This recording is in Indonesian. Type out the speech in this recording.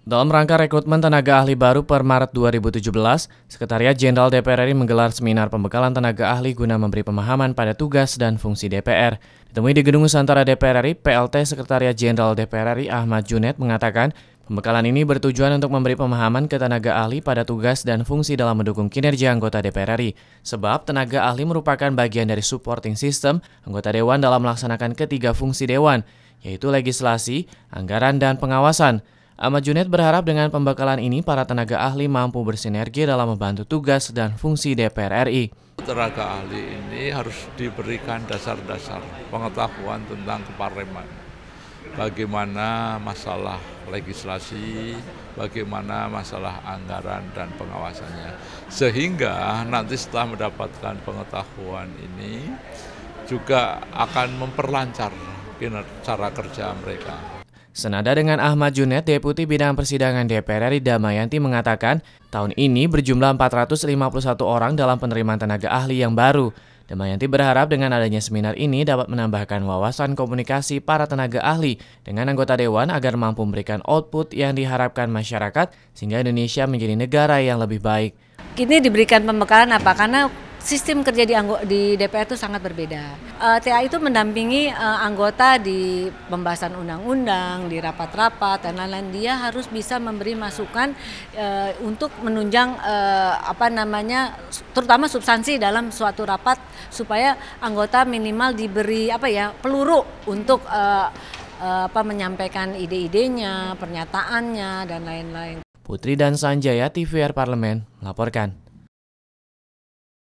Dalam rangka rekrutmen tenaga ahli baru per Maret 2017, Sekretariat Jenderal DPR RI menggelar seminar pembekalan tenaga ahli guna memberi pemahaman pada tugas dan fungsi DPR. Ditemui di Gedung Nusantara DPR RI, PLT Sekretariat Jenderal DPR RI Ahmad Junet mengatakan, pembekalan ini bertujuan untuk memberi pemahaman ke tenaga ahli pada tugas dan fungsi dalam mendukung kinerja anggota DPR RI. Sebab tenaga ahli merupakan bagian dari supporting system anggota dewan dalam melaksanakan ketiga fungsi dewan, yaitu legislasi, anggaran, dan pengawasan. Ahmad Junet berharap dengan pembekalan ini para tenaga ahli mampu bersinergi dalam membantu tugas dan fungsi DPR RI. Tenaga ahli ini harus diberikan dasar-dasar pengetahuan tentang kepareman. Bagaimana masalah legislasi, bagaimana masalah anggaran dan pengawasannya. Sehingga nanti setelah mendapatkan pengetahuan ini juga akan memperlancar cara kerja mereka. Senada dengan Ahmad Junet, Deputi Bidang Persidangan DPR RI Damayanti mengatakan, tahun ini berjumlah 451 orang dalam penerimaan tenaga ahli yang baru. Damayanti berharap dengan adanya seminar ini dapat menambahkan wawasan komunikasi para tenaga ahli dengan anggota dewan agar mampu memberikan output yang diharapkan masyarakat sehingga Indonesia menjadi negara yang lebih baik. Kini diberikan pembekalan apa? Karena sistem kerja di, di DPR itu sangat berbeda. Uh, eh, TA itu mendampingi uh, anggota di pembahasan undang-undang, di rapat-rapat dan lain-lain. Dia harus bisa memberi masukan uh, untuk menunjang uh, apa namanya, terutama substansi dalam suatu rapat supaya anggota minimal diberi apa ya peluru untuk uh, uh, apa menyampaikan ide-idenya, pernyataannya dan lain-lain. Putri dan Sanjaya TVR Parlemen melaporkan.